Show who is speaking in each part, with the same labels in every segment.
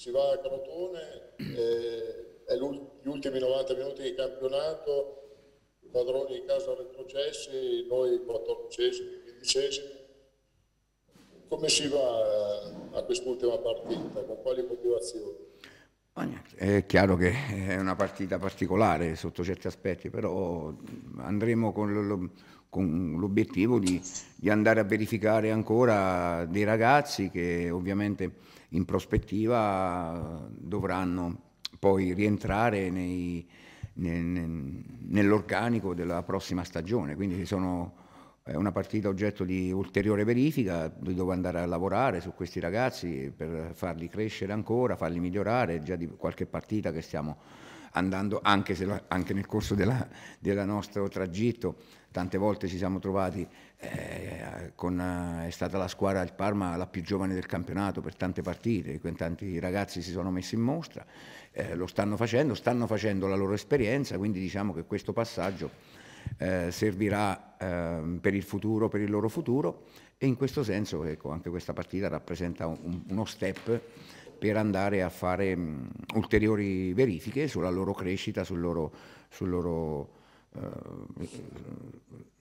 Speaker 1: si va a Crotone, eh, è gli ultimi 90 minuti di campionato, i padroni di casa retrocessi, noi 14 15 Come si va eh, a quest'ultima partita? Con quali motivazioni?
Speaker 2: È chiaro che è una partita particolare sotto certi aspetti, però andremo con con l'obiettivo di, di, andare a verificare ancora dei ragazzi che ovviamente in prospettiva dovranno poi rientrare nei, nel, nell'organico della prossima stagione. Quindi sono, è una partita oggetto di ulteriore verifica, dove devo andare a lavorare su questi ragazzi per farli crescere ancora, farli migliorare, è già di qualche partita che stiamo andando anche, la, anche nel corso del nostro tragitto, tante volte ci siamo trovati, eh, con, eh, è stata la squadra del Parma la più giovane del campionato per tante partite, tanti ragazzi si sono messi in mostra, eh, lo stanno facendo, stanno facendo la loro esperienza, quindi diciamo che questo passaggio eh, servirà ehm, per il futuro, per il loro futuro e in questo senso ecco, anche questa partita rappresenta un, uno step per andare a fare mh, mm, ulteriori verifiche sulla loro crescita, sul loro, sul loro eh,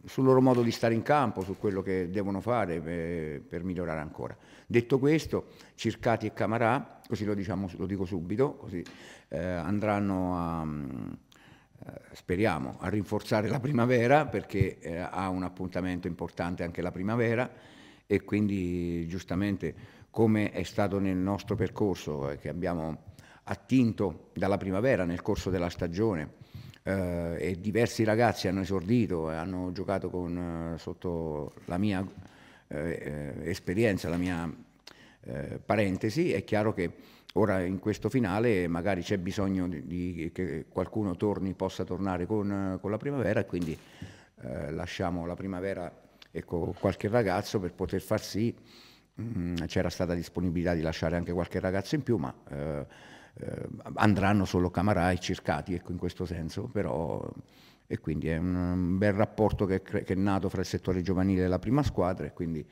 Speaker 2: sul loro modo di stare in campo, su quello che devono fare per, eh, per migliorare ancora. Detto questo, Circati e Camarà, così lo, diciamo, lo dico subito, così, eh, andranno a, mm, eh, speriamo, a rinforzare la primavera perché eh, ha un appuntamento importante anche la primavera e quindi giustamente come è stato nel nostro percorso eh, che abbiamo attinto dalla primavera nel corso della stagione eh, e diversi ragazzi hanno esordito e hanno giocato con, eh, sotto la mia eh, eh, esperienza, la mia eh, parentesi, è chiaro che ora in questo finale magari c'è bisogno di, di, che qualcuno torni, possa tornare con, con la primavera e quindi lasciamo la primavera ecco, qualche ragazzo per poter far sì Mm, c'era stata disponibilità di lasciare anche qualche ragazzo in più, ma eh, eh andranno solo Camarà e cercati, ecco, in questo senso, però e quindi è un bel rapporto che, che, è nato fra il settore giovanile e la prima squadra e quindi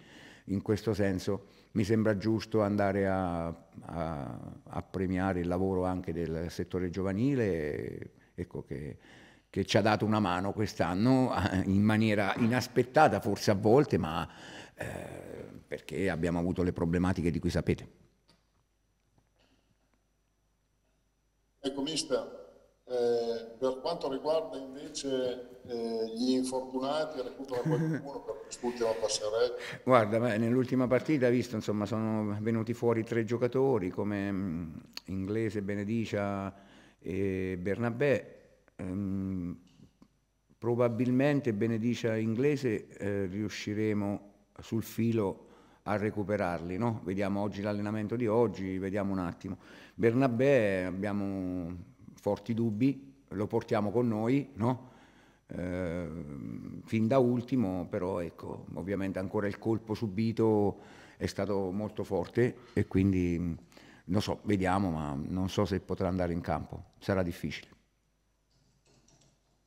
Speaker 2: in questo senso mi sembra giusto andare a, a, a premiare il lavoro anche del settore giovanile ecco, che, che ci ha dato una mano quest'anno in maniera inaspettata forse a volte ma eh, perché abbiamo avuto le problematiche di cui sapete. Ecco, mister, eh, per
Speaker 1: quanto riguarda invece eh, gli infortunati, recupera qualcuno per quest'ultima passerella?
Speaker 2: Guarda, nell'ultima partita, visto, insomma, sono venuti fuori tre giocatori come mh, mm, Inglese, Benedicia e Bernabé. Ehm, probabilmente Benedicia Inglese eh, riusciremo sul filo a recuperarli. No? Vediamo oggi l'allenamento di oggi, vediamo un attimo. Bernabé abbiamo forti dubbi, lo portiamo con noi, no? eh, fin da ultimo, però ecco, ovviamente ancora il colpo subito è stato molto forte e quindi non so, vediamo, ma non so se potrà andare in campo, sarà difficile.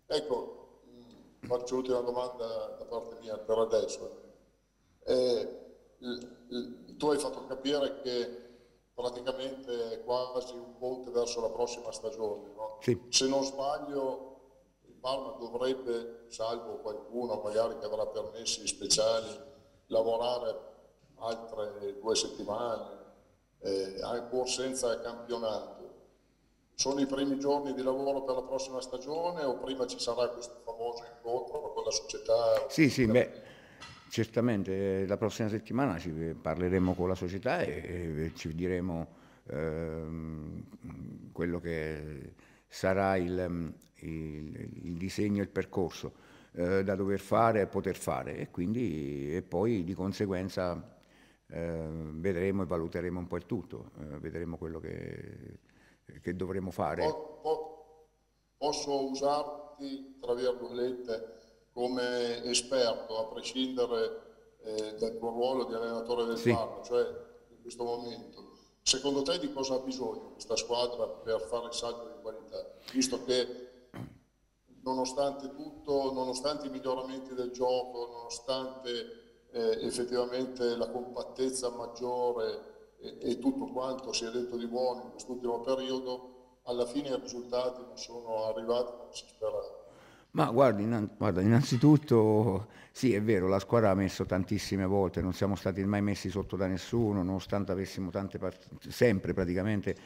Speaker 1: Ecco, faccio l'ultima domanda da parte mia per adesso e, tu hai fatto capire che praticamente è quasi un ponte verso la prossima stagione. No? Sì. Se non sbaglio, il Parma dovrebbe, salvo qualcuno magari che avrà permessi speciali, lavorare altre due settimane, eh, pur senza campionato. Sono i primi giorni di lavoro per la prossima stagione o prima ci sarà questo famoso incontro con la società?
Speaker 2: Sì, sì, beh certamente eh, la prossima settimana ci parleremo con la società e, e ci diremo eh, quello che sarà il, il, il disegno, il percorso eh, da dover fare e poter fare e, quindi, e poi di conseguenza eh, vedremo e valuteremo un po' il tutto, eh, vedremo quello che, che dovremo fare.
Speaker 1: posso usarti, tra virgolette, come esperto, a prescindere eh, dal tuo ruolo di allenatore del sì. Parma, cioè in questo momento, secondo te di cosa ha bisogno questa squadra per fare il salto di qualità? Visto che nonostante tutto, nonostante i miglioramenti del gioco, nonostante eh, effettivamente la compattezza maggiore e, e, tutto quanto si è detto di buono in quest'ultimo periodo, alla fine i risultati non sono arrivati come si sperava.
Speaker 2: Ma guarda, innan- guarda, innanzitutto sì, è vero, la squadra ha messo tantissime volte, non siamo stati mai messi sotto da nessuno, nonostante avessimo tante part- sempre praticamente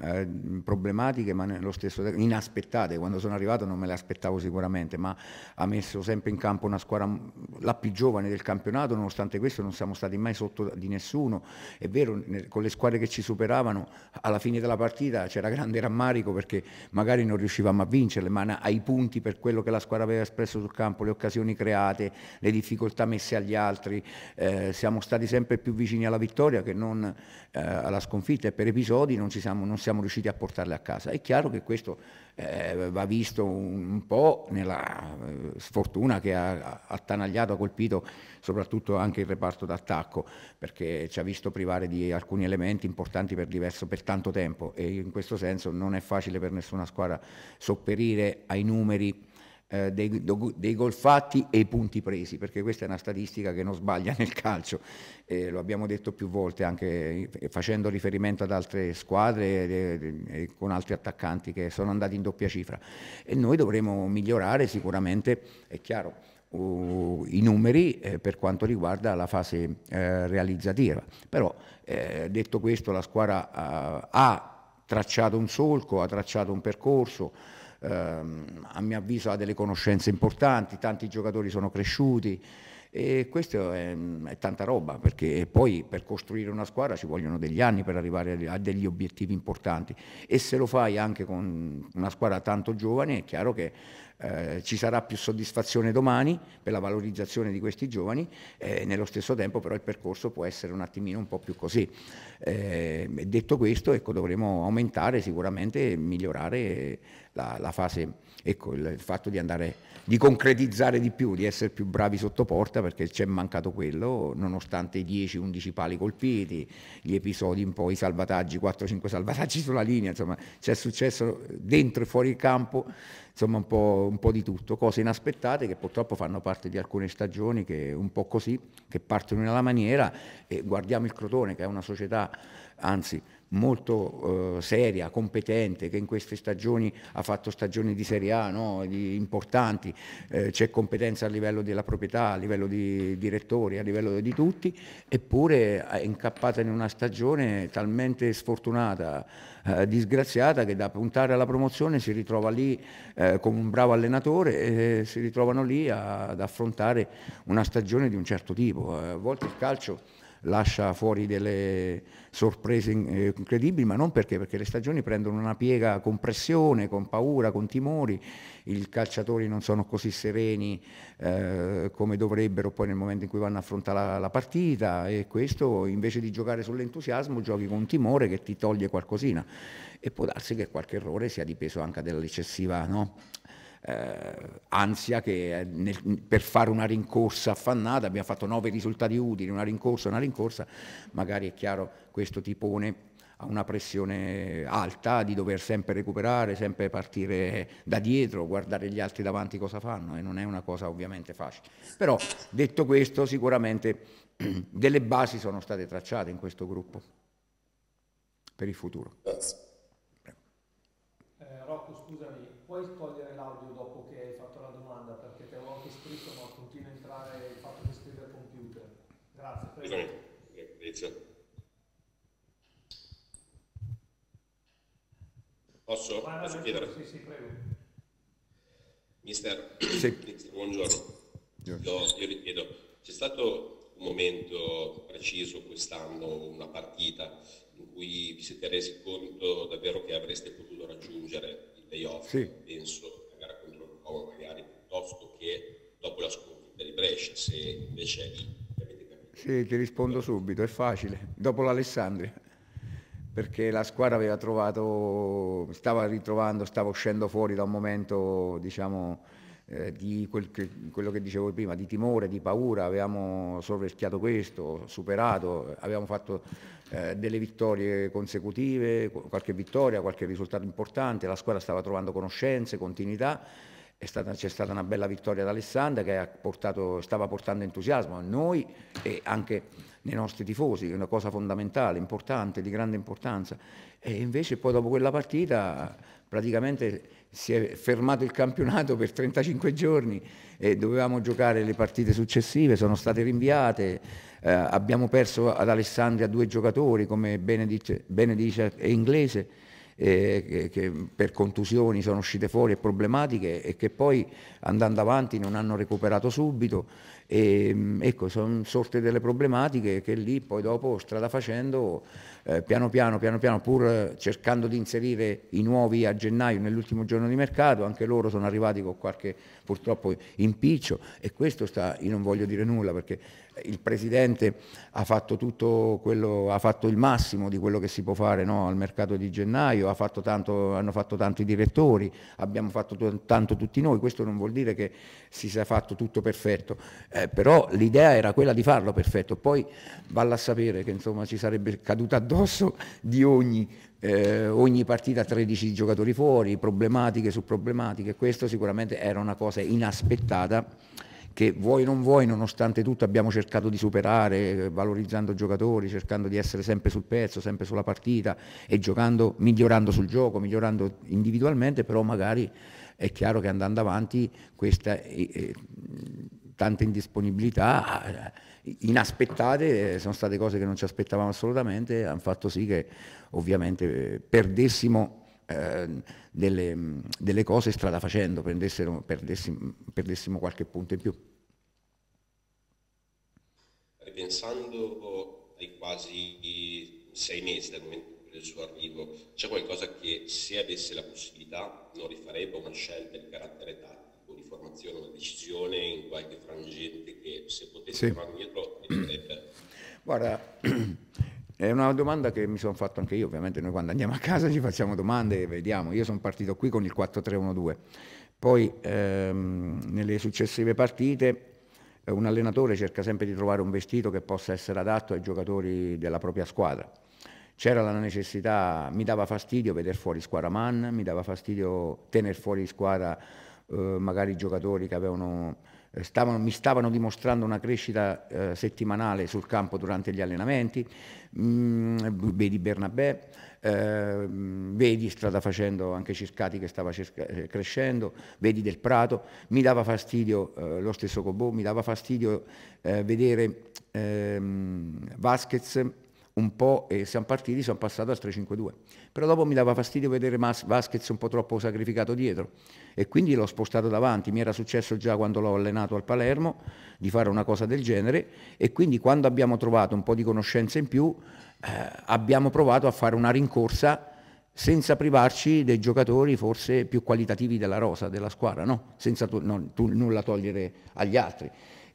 Speaker 2: eh, problematiche, ma nello stesso tempo inaspettate. Quando sono arrivato non me le aspettavo sicuramente, ma ha messo sempre in campo una squadra, la più giovane del campionato, nonostante questo non siamo stati mai sotto di nessuno. È vero, con le squadre che ci superavano, alla fine della partita c'era grande rammarico perché magari non riuscivamo a vincerle, ma ai punti per quello che la squadra aveva espresso sul campo, le occasioni create, le difficoltà messe agli altri, eh, siamo stati sempre più vicini alla vittoria che non eh, alla sconfitta e per episodi non ci siamo... Non non siamo riusciti a portarle a casa. È chiaro che questo eh, va visto un, un po' nella eh, sfortuna che ha attanagliato, ha colpito soprattutto anche il reparto d'attacco, perché ci ha visto privare di alcuni elementi importanti per, diverso, per tanto tempo e in questo senso non è facile per nessuna squadra sopperire ai numeri eh, dei, dei, gol fatti e i punti presi, perché questa è una statistica che non sbaglia nel calcio, eh, lo abbiamo detto più volte anche eh, facendo riferimento ad altre squadre e, con altri attaccanti che sono andati in doppia cifra e noi dovremo migliorare sicuramente, è chiaro, uh, i numeri eh, per quanto riguarda la fase eh, realizzativa, però detto questo la squadra ha tracciato un solco, ha tracciato un percorso, ehm, a mio avviso ha delle conoscenze importanti, tanti giocatori sono cresciuti. E questo è, è, tanta roba, perché poi per costruire una squadra ci vogliono degli anni per arrivare a degli obiettivi importanti. E se lo fai anche con una squadra tanto giovane, è chiaro che eh, ci sarà più soddisfazione domani per la valorizzazione di questi giovani, eh, nello stesso tempo però il percorso può essere un attimino un po' più così. Eh, detto questo, ecco, dovremo aumentare sicuramente e migliorare la, la fase ecco, il, il, fatto di andare di concretizzare di più, di essere più bravi sotto porta perché ci è mancato quello, nonostante i 10-11 pali colpiti, gli episodi un po', i salvataggi, 4-5 salvataggi sulla linea, insomma, c'è successo dentro e fuori il campo, insomma un po', un po', di tutto, cose inaspettate che purtroppo fanno parte di alcune stagioni che un po' così, che partono in una maniera e guardiamo il Crotone che è una società, anzi molto eh, seria, competente, che in queste stagioni ha fatto stagioni di Serie A no? di, importanti, eh, c'è competenza a livello della proprietà, a livello di direttori, a livello di tutti, eppure è incappata in una stagione talmente sfortunata, eh, disgraziata, che da puntare alla promozione si ritrova lì eh, con un bravo allenatore e si ritrovano lì a, ad affrontare una stagione di un certo tipo. Eh, a volte il calcio lascia fuori delle sorprese eh, incredibili, ma non perché, perché le stagioni prendono una piega con pressione, con paura, con timori, i calciatori non sono così sereni eh, come dovrebbero poi nel momento in cui vanno a affrontare la, la partita e questo invece di giocare sull'entusiasmo giochi con timore che ti toglie qualcosina e può darsi che qualche errore sia di peso anche dall'eccessiva no? eh, ansia che eh, nel, per fare una rincorsa affannata, abbiamo fatto nove risultati utili, una rincorsa, una rincorsa, magari è chiaro questo ti pone a una pressione alta di dover sempre recuperare, sempre partire da dietro, guardare gli altri davanti cosa fanno e non è una cosa ovviamente facile. Però detto questo sicuramente delle basi sono state tracciate in questo gruppo per il futuro.
Speaker 3: Eh, Rocco scusami, puoi togliere Posso, chiedere? Sì, sì, prego. Mister, sì. buongiorno. Io, io richiedo, c'è stato un momento preciso quest'anno, una partita, in cui vi siete resi conto davvero che avreste potuto raggiungere il playoff, sì. penso, la gara contro il Roma magari,
Speaker 2: piuttosto che dopo la sconfitta di Brescia, se invece è lì. Sì, ti rispondo subito, è facile. Dopo l'Alessandria perché la squadra aveva trovato, stava ritrovando, stava uscendo fuori da un momento, diciamo, eh, di quel che, quello che dicevo prima, di timore, di paura, avevamo sovraschiato questo, superato, avevamo fatto eh, delle vittorie consecutive, qualche vittoria, qualche risultato importante, la squadra stava trovando conoscenze, continuità Stata, c'è stata una bella vittoria ad Alessandria che portato, stava portando entusiasmo a noi e anche nei nostri tifosi, è una cosa fondamentale, importante, di grande importanza. E invece poi dopo quella partita praticamente si è fermato il campionato per 35 giorni e dovevamo giocare le partite successive, sono state rinviate, eh, abbiamo perso ad Alessandria due giocatori come Benedice e Inglese eh, che per contusioni sono uscite fuori e problematiche e che poi andando avanti non hanno recuperato subito. E, ecco, sono sorte delle problematiche che lì poi dopo strada facendo eh, piano piano, piano piano, pur eh, cercando di inserire i nuovi a gennaio nell'ultimo giorno di mercato, anche loro sono arrivati con qualche purtroppo impiccio e questo sta, io non voglio dire nulla perché eh, il Presidente ha fatto tutto quello, ha fatto il massimo di quello che si può fare no? al mercato di gennaio, ha fatto tanto, hanno fatto tanto i direttori, abbiamo fatto tanto tutti noi, questo non vuol dire che si sia fatto tutto perfetto, eh, però l'idea era quella di farlo perfetto, poi valla a sapere che insomma ci sarebbe caduta addosso discorso di ogni, eh, ogni partita 13 giocatori fuori, problematiche su problematiche, questo sicuramente era una cosa inaspettata che vuoi non vuoi, nonostante tutto abbiamo cercato di superare, eh, valorizzando giocatori, cercando di essere sempre sul pezzo, sempre sulla partita e giocando, migliorando sul gioco, migliorando individualmente, però magari è chiaro che andando avanti questa eh, eh tanta indisponibilità eh, inaspettate, sono state cose che non ci aspettavamo assolutamente, hanno fatto sì che ovviamente perdessimo eh, delle, delle, cose strada facendo, perdessimo, perdessimo qualche punto in più.
Speaker 3: Ripensando ai quasi sei mesi dal momento del suo arrivo, c'è qualcosa che se avesse la possibilità non rifarebbe una scelta di carattere tale? informazione, una decisione in qualche frangente che se potesse sì. tornare indietro
Speaker 2: Guarda, è una domanda che mi sono fatto anche io, ovviamente noi quando andiamo a casa ci facciamo domande e vediamo, io sono partito qui con il 4-3-1-2, poi ehm, nelle successive partite eh, un allenatore cerca sempre di trovare un vestito che possa essere adatto ai giocatori della propria squadra. C'era la necessità, mi dava fastidio vedere fuori squadra man, mi dava fastidio tenere fuori squadra eh, magari giocatori che avevano, eh, stavano, mi stavano dimostrando una crescita eh, settimanale sul campo durante gli allenamenti, mm, vedi Bernabé, eh, vedi strada facendo anche Circati che stava cerca- eh, crescendo, vedi Del Prato, mi dava fastidio lo stesso Cobò, mi dava fastidio vedere ehm, Vasquez un po' e siamo partiti, sono passato al 3-5-2. Però dopo mi dava fastidio vedere Mas- Vasquez un po' troppo sacrificato dietro e quindi l'ho spostato davanti. Mi era successo già quando l'ho allenato al Palermo di fare una cosa del genere e quindi quando abbiamo trovato un po' di conoscenza in più eh, abbiamo provato a fare una rincorsa senza privarci dei giocatori forse più qualitativi della rosa, della squadra, no? senza tu- non, tu- nulla togliere agli altri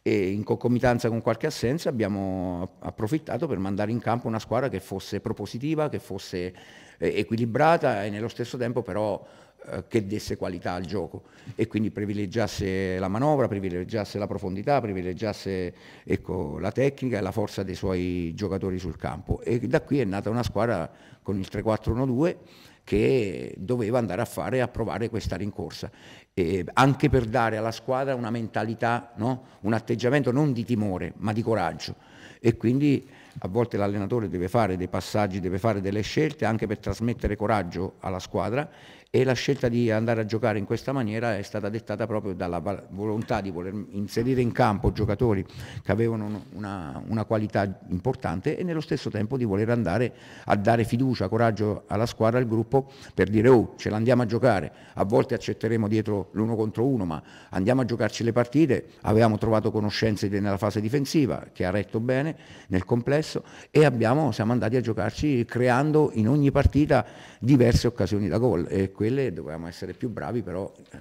Speaker 2: e in concomitanza con qualche assenza abbiamo approfittato per mandare in campo una squadra che fosse propositiva, che fosse eh, equilibrata e nello stesso tempo però eh, che desse qualità al gioco e quindi privilegiasse la manovra, privilegiasse la profondità, privilegiasse ecco, la tecnica e la forza dei suoi giocatori sul campo. E da qui è nata una squadra con il 3-4-1-2 che doveva andare a fare e a provare questa rincorsa eh, anche per dare alla squadra una mentalità, no? un atteggiamento non di timore ma di coraggio e quindi a volte l'allenatore deve fare dei passaggi, deve fare delle scelte anche per trasmettere coraggio alla squadra e la scelta di andare a giocare in questa maniera è stata dettata proprio dalla volontà di voler inserire in campo giocatori che avevano una, una qualità importante e nello stesso tempo di voler andare a dare fiducia, coraggio alla squadra, al gruppo per dire oh ce l'andiamo a giocare, a volte accetteremo dietro l'uno contro uno, ma andiamo a giocarci le partite, avevamo trovato conoscenze nella fase difensiva che ha retto bene nel complesso e abbiamo, siamo andati a giocarci creando in ogni partita diverse occasioni da gol e quelle dovevamo essere più bravi però eh,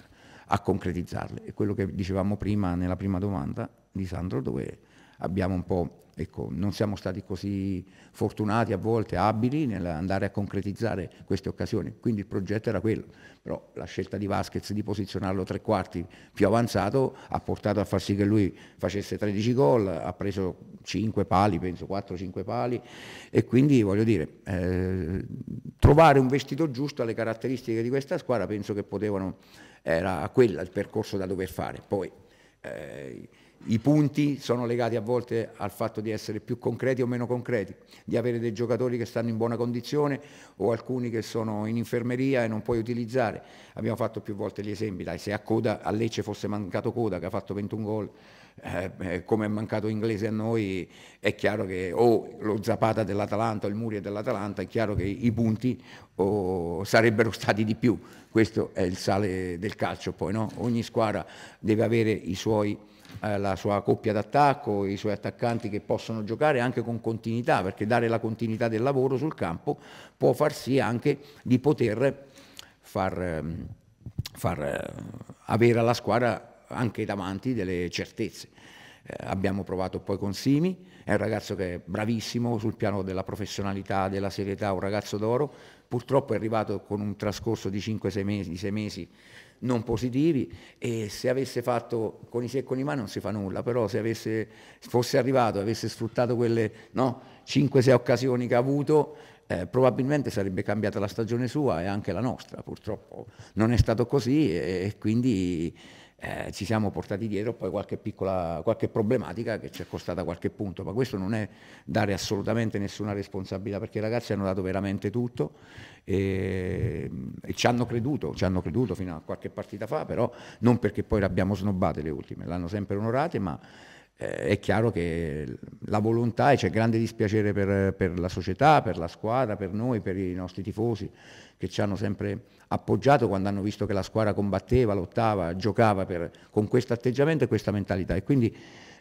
Speaker 2: a concretizzarle. È quello che dicevamo prima nella prima domanda di Sandro dove abbiamo un po'... Ecco, non siamo stati così fortunati a volte, abili nell'andare a concretizzare queste occasioni, quindi il progetto era quello, però la scelta di Vasquez di posizionarlo tre quarti più avanzato ha portato a far sì che lui facesse 13 gol, ha preso 5 pali, penso 4-5 pali e quindi voglio dire, eh, trovare un vestito giusto alle caratteristiche di questa squadra penso che potevano, era quello il percorso da dover fare. Poi, eh, i punti sono legati a volte al fatto di essere più concreti o meno concreti, di avere dei giocatori che stanno in buona condizione o alcuni che sono in infermeria e non puoi utilizzare. Abbiamo fatto più volte gli esempi, dai, se a, coda, a Lecce fosse mancato Coda che ha fatto 21 gol, eh, eh, come è mancato Inglese a noi, è chiaro che o lo Zapata dell'Atalanta o il Muri dell'Atalanta, è chiaro che i punti oh, sarebbero stati di più. Questo è il sale del calcio poi, no? Ogni squadra deve avere i suoi punti eh, la sua coppia d'attacco, i suoi attaccanti che possono giocare anche con continuità, perché dare la continuità del lavoro sul campo può far sì anche di poter far, ehm, far eh, avere alla squadra anche davanti delle certezze. Eh, abbiamo provato poi con Simi, è un ragazzo che è bravissimo sul piano della professionalità, della serietà, un ragazzo d'oro. Purtroppo è arrivato con un trascorso di 5-6 mesi, mesi, non positivi e se avesse fatto con i secchi e con i mani non si fa nulla, però se avesse, fosse arrivato e avesse sfruttato quelle no, 5-6 occasioni che ha avuto, eh, probabilmente sarebbe cambiata la stagione sua e anche la nostra. Purtroppo non è stato così e, e quindi eh, ci siamo portati dietro poi qualche piccola qualche problematica che ci è costata qualche punto, ma questo non è dare assolutamente nessuna responsabilità perché i ragazzi hanno dato veramente tutto e, e ci hanno creduto, ci hanno creduto fino a qualche partita fa, però non perché poi le abbiamo snobbate le ultime, l'hanno sempre onorate, ma eh, è chiaro che la volontà e c'è grande dispiacere per, per, la società, per la squadra, per noi, per i nostri tifosi che ci hanno sempre appoggiato quando hanno visto che la squadra combatteva, lottava, giocava per, con questo atteggiamento e questa mentalità e quindi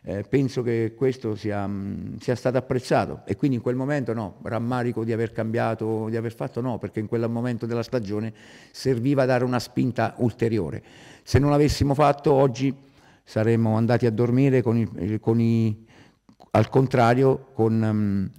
Speaker 2: eh, penso che questo sia, mm, sia, stato apprezzato e quindi in quel momento no, rammarico di aver cambiato, di aver fatto no, perché in quel momento della stagione serviva a dare una spinta ulteriore. Se non l'avessimo fatto oggi saremmo andati a dormire con il, con i, al contrario con um,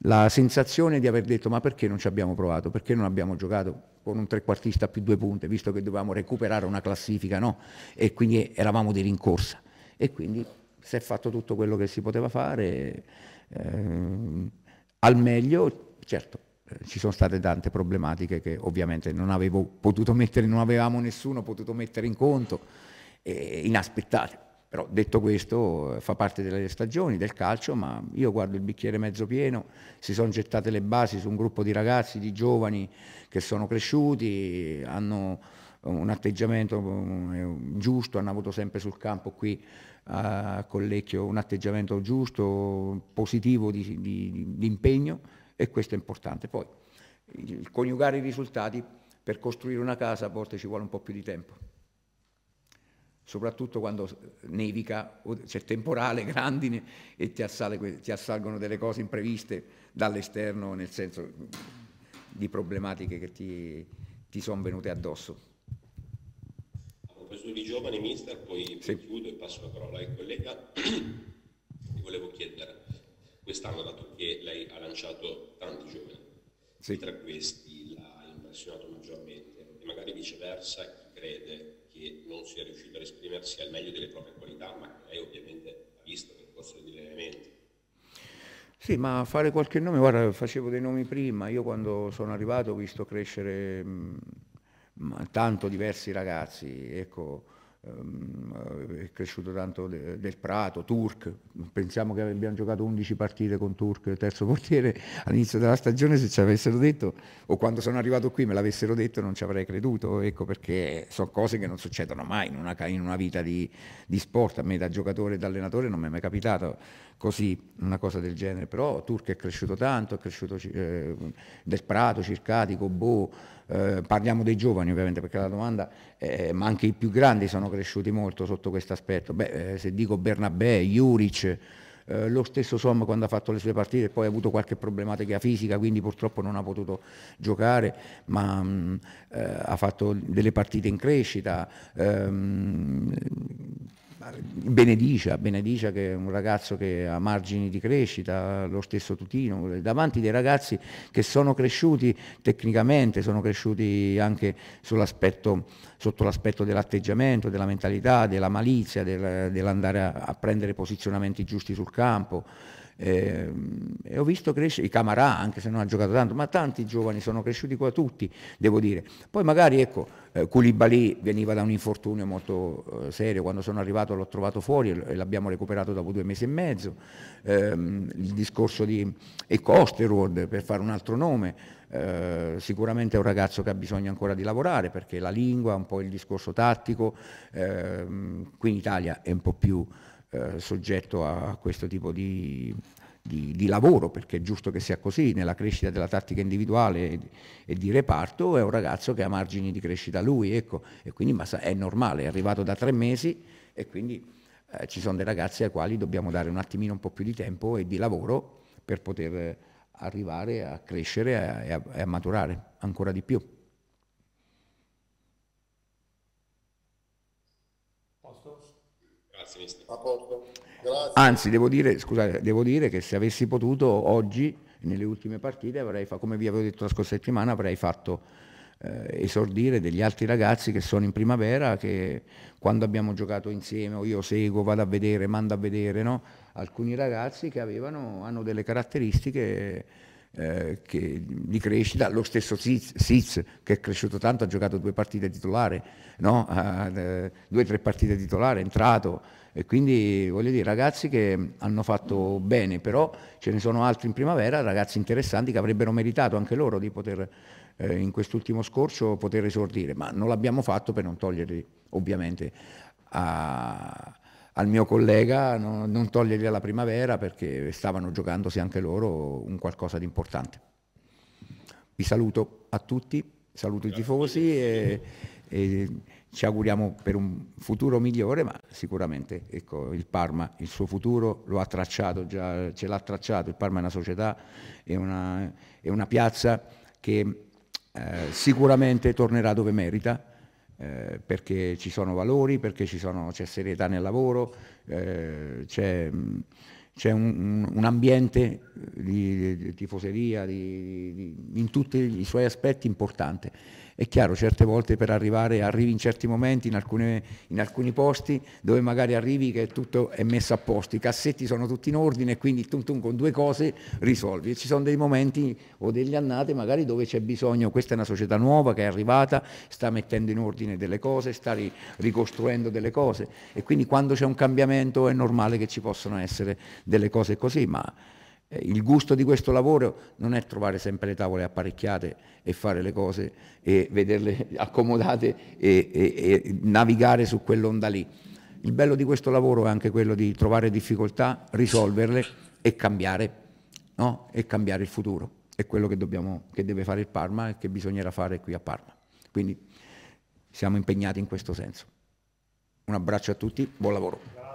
Speaker 2: la sensazione di aver detto ma perché non ci abbiamo provato, perché non abbiamo giocato con un trequartista più due punte, visto che dovevamo recuperare una classifica, no? E quindi eravamo di rincorsa. E quindi si è fatto tutto quello che si poteva fare ehm, al meglio, certo. Eh, ci sono state tante problematiche che ovviamente non avevo potuto mettere, non avevamo nessuno potuto mettere in conto, eh, inaspettate. Però detto questo fa parte delle stagioni, del calcio, ma io guardo il bicchiere mezzo pieno, si sono gettate le basi su un gruppo di ragazzi, di giovani che sono cresciuti, hanno un atteggiamento eh, giusto, hanno avuto sempre sul campo qui a Collecchio un atteggiamento giusto, positivo di, di, di impegno e questo è importante. Poi coniugare i risultati per costruire una casa a volte ci vuole un po' più di tempo soprattutto quando nevica o c'è temporale, grandine e ti, assale, ti assalgono delle cose impreviste dall'esterno, nel senso di problematiche che ti, ti sono venute addosso.
Speaker 3: A proposito di giovani, mister, poi sì. chiudo e passo la parola al collega. Ti volevo chiedere, quest'anno, dato che lei ha lanciato tanti giovani, sì. tra questi l'ha impressionato maggiormente, e magari viceversa chi crede che non sia riuscito ad esprimersi al meglio delle proprie qualità, ma che lei ovviamente ha visto nel corso degli allenamenti.
Speaker 2: Sì, ma fare qualche nome, guarda, facevo dei nomi prima, io quando sono arrivato ho visto crescere mh, mm, tanto diversi ragazzi, ecco, Ehm, è cresciuto tanto del Prato, Turk, pensiamo che abbiamo giocato 11 partite con Turk, terzo portiere all'inizio della stagione, se ci avessero detto o quando sono arrivato qui me l'avessero detto non ci avrei creduto, ecco perché sono cose che non succedono mai in una, in una vita di, di, sport, a me da giocatore e da allenatore non mi è mai capitato così una cosa del genere, però Turk è cresciuto tanto, è cresciuto eh, del Prato, Circati, Cobò, eh, parliamo dei giovani ovviamente perché la domanda, eh, ma anche i più grandi sono cresciuti cresciuti molto sotto questo aspetto. Beh, eh, se dico Bernabé, Juric, eh, lo stesso Somma quando ha fatto le sue partite poi ha avuto qualche problematica fisica quindi purtroppo non ha potuto giocare ma mh, mm, eh, ha fatto delle partite in crescita ehm, Benedicia, Benedicia che è un ragazzo che ha margini di crescita, lo stesso Tutino, davanti dei ragazzi che sono cresciuti tecnicamente, sono cresciuti anche sotto l'aspetto dell'atteggiamento, della mentalità, della malizia, del, dell'andare a, a prendere posizionamenti giusti sul campo eh, e ho visto crescere i Camarà, anche se non ha giocato tanto, ma tanti giovani sono cresciuti qua tutti, devo dire. Poi magari ecco, eh, Koulibaly veniva da un infortunio molto eh, serio, quando sono arrivato l'ho trovato fuori e l'abbiamo recuperato dopo due mesi e mezzo. Eh, il discorso di Ecco per fare un altro nome, Uh, sicuramente è un ragazzo che ha bisogno ancora di lavorare perché la lingua, un po' il discorso tattico, uh, qui in Italia è un po' più eh, soggetto a questo tipo di, di, di, lavoro, perché è giusto che sia così, nella crescita della tattica individuale e, e di reparto è un ragazzo che ha margini di crescita lui, ecco, e quindi ma è normale, è arrivato da tre mesi e quindi eh, ci sono dei ragazzi ai quali dobbiamo dare un attimino un po' più di tempo e di lavoro per poter arrivare a crescere e a, e a maturare ancora di più. Anzi, devo dire, scusate, devo dire che se avessi potuto oggi, nelle ultime partite, avrei fatto, come vi avevo detto la scorsa settimana, avrei fatto eh, esordire degli altri ragazzi che sono in primavera, che quando abbiamo giocato insieme, o io seguo, vado a vedere, mando a vedere, no? alcuni ragazzi che avevano, hanno delle caratteristiche eh, che, di crescita, lo stesso Sitz che è cresciuto tanto, ha giocato due partite titolare, no? eh, due o tre partite titolare, è entrato, e quindi voglio dire ragazzi che hanno fatto bene, però ce ne sono altri in primavera, ragazzi interessanti che avrebbero meritato anche loro di poter eh, in quest'ultimo scorcio poter esordire, ma non l'abbiamo fatto per non toglierli ovviamente a al mio collega no, non togliergli alla primavera perché stavano giocandosi anche loro un qualcosa di importante. Vi saluto a tutti, saluto Grazie. i tifosi e, e, ci auguriamo per un futuro migliore, ma sicuramente ecco, il Parma il suo futuro lo ha tracciato, già, ce l'ha tracciato, il Parma è una società, è una, è una piazza che eh, sicuramente tornerà dove merita eh, perché ci sono valori, perché sono, c'è serietà nel lavoro, eh, c'è, c'è un, un, ambiente di, di tifoseria di, di, in tutti i suoi aspetti importante. È chiaro, certe volte per arrivare arrivi in certi momenti, in, alcune, in alcuni posti dove magari arrivi che tutto è messo a posto, i cassetti sono tutti in ordine e quindi tum tum, con due cose risolvi. E ci sono dei momenti o degli annate magari dove c'è bisogno, questa è una società nuova che è arrivata, sta mettendo in ordine delle cose, sta ri ricostruendo delle cose e quindi quando c'è un cambiamento è normale che ci possono essere delle cose così, ma eh, il gusto di questo lavoro non è trovare sempre le tavole apparecchiate e fare le cose e vederle accomodate e, e, e navigare su quell'onda lì. Il bello di questo lavoro è anche quello di trovare difficoltà, risolverle e cambiare, no? e cambiare il futuro. È quello che, dobbiamo, che deve fare il Parma e che bisognerà fare qui a Parma. Quindi siamo impegnati in questo senso. Un abbraccio a tutti, buon lavoro.